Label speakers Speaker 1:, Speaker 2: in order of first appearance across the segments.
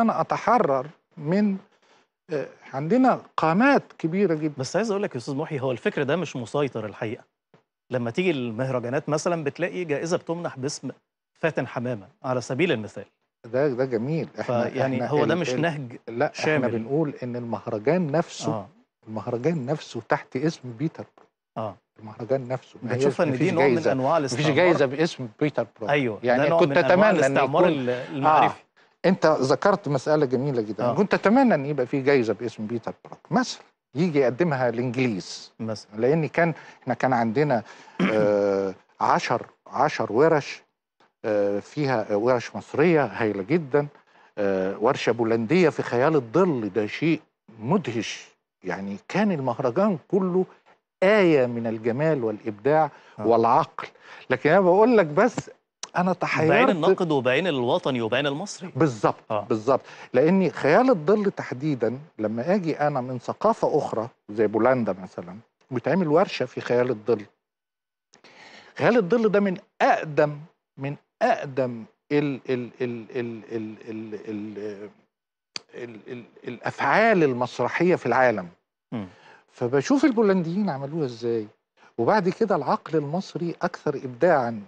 Speaker 1: انا اتحرر من آه، عندنا قامات كبيره جدا بس عايز اقول لك يا استاذ محي هو الفكر ده مش مسيطر الحقيقه لما تيجي المهرجانات مثلا بتلاقي جائزه بتمنح باسم فاتن حمامه على سبيل المثال ده ده جميل احنا يعني احنا هو ده مش نهج لا شامل. احنا بنقول ان المهرجان نفسه آه. المهرجان نفسه تحت اسم بيتر اه المهرجان نفسه بتشوف ان دي نوع من انواع الاستعمار مفيش جايزه باسم بيتر برو ايوه يعني كنت اتمنى ان يكون الاستعمار المعرفي آه. انت ذكرت مساله جميله جدا آه. كنت اتمنى ان يبقى في جايزه باسم بيتر براك مثلا يجي يقدمها الانجليز مثلا لان كان احنا كان عندنا آه 10 ورش آه فيها ورش مصريه هايله جدا آه ورشه بولنديه في خيال الظل ده شيء مدهش يعني كان المهرجان كله آية من الجمال والإبداع آه. والعقل لكن أنا بقول لك بس انا تحيرت بعين الناقد وبعين الوطني وبعين المصري بالظبط آه. بالظبط لاني خيال الظل تحديدا لما اجي انا من ثقافه اخرى زي بولندا مثلا بتعمل ورشه في خيال الظل خيال الظل ده من اقدم من اقدم ال ال ال ال ال ال ال ال ال الافعال المسرحيه في العالم م. فبشوف البولنديين عملوها ازاي وبعد كده العقل المصري اكثر ابداعا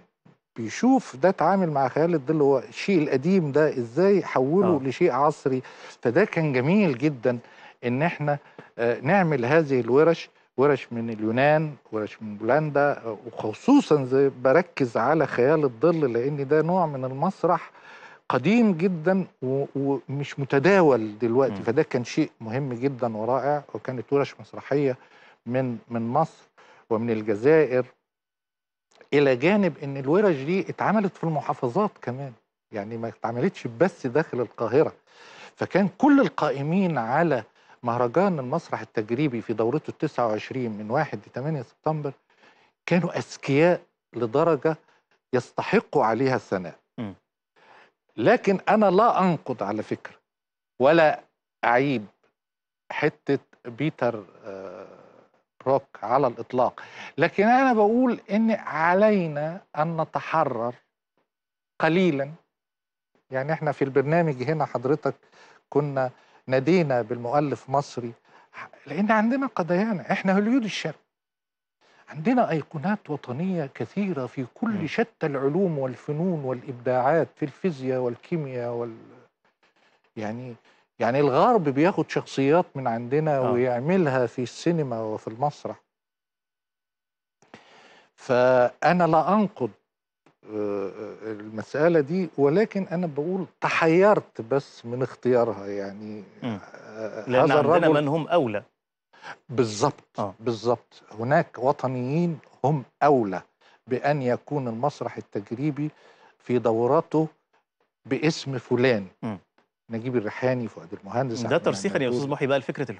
Speaker 1: بيشوف ده اتعامل مع خيال الظل هو الشيء القديم ده ازاي حوله آه. لشيء عصري فده كان جميل جدا ان احنا آه، نعمل هذه الورش ورش من اليونان ورش من بولندا وخصوصا زي بركز على خيال الظل لان ده نوع من المسرح قديم جدا ومش متداول دلوقتي م. فده كان شيء مهم جدا ورائع وكانت ورش مسرحيه من من مصر ومن الجزائر الى جانب ان الورش دي اتعملت في المحافظات كمان يعني ما اتعملتش بس داخل القاهره فكان كل القائمين على مهرجان المسرح التجريبي في دورته ال 29 من 1 ل 8 سبتمبر كانوا اذكياء لدرجه يستحقوا عليها الثناء لكن انا لا انقد على فكره ولا اعيب حته بيتر آه، الروك على الإطلاق لكن أنا بقول إن علينا أن نتحرر قليلا يعني إحنا في البرنامج هنا حضرتك كنا نادينا بالمؤلف مصري لأن عندنا قضايانا إحنا هوليود الشرق عندنا أيقونات وطنية كثيرة في كل شتى العلوم والفنون والإبداعات في الفيزياء والكيمياء وال يعني يعني الغرب بياخد شخصيات من عندنا آه. ويعملها في السينما وفي المسرح فأنا لا أنقد آه، المسألة دي ولكن أنا بقول تحيرت بس من اختيارها يعني آه، لأن عندنا من هم أولى بالظبط آه. بالظبط هناك وطنيين هم أولى بأن يكون المسرح التجريبي في دوراته باسم فلان م. نجيب الريحاني فؤاد المهندس ده ترسيخا يا استاذ محي بقى لفكره